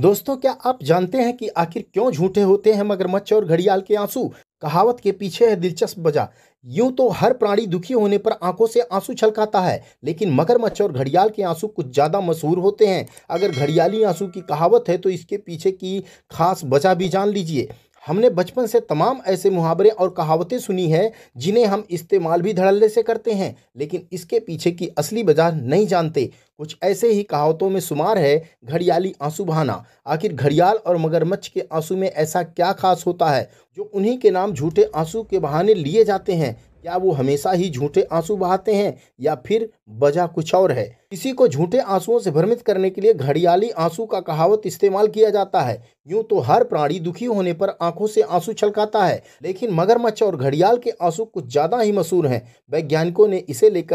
दोस्तों क्या आप जानते हैं कि आखिर क्यों झूठे होते हैं मगरमच्छ और घड़ियाल के आंसू कहावत के पीछे है दिलचस्प वजह यूं तो हर प्राणी दुखी होने पर आंखों से आंसू छलकाता है लेकिन मगरमच्छ और घड़ियाल के आंसू कुछ ज़्यादा मशहूर होते हैं अगर घड़ियाली आंसू की कहावत है तो इसके पीछे की खास वजह भी जान लीजिए हमने बचपन से तमाम ऐसे मुहावरे और कहावतें सुनी हैं जिन्हें हम इस्तेमाल भी धड़ल्ले से करते हैं लेकिन इसके पीछे की असली वजह नहीं जानते कुछ ऐसे ही कहावतों में शुमार है घड़ियाली आंसू बहाना आखिर घड़ियाल और मगरमच्छ के आंसू में ऐसा क्या खास होता है जो उन्हीं के नाम झूठे आंसू के बहाने लिए जाते हैं क्या वो हमेशा ही झूठे आंसू बहाते हैं या फिर वजह कुछ और है किसी को झूठे आंसुओं से भ्रमित करने के लिए घड़ियाली आंसू का कहावत इस्तेमाल किया जाता है यूं तो हर प्राणी दुखी होने पर आंखों से आंसू छलकाता है लेकिन मगरमच्छ और घड़ियाल के आंसू कुछ ज़्यादा ही मशहूर हैं वैज्ञानिकों ने इसे लेकर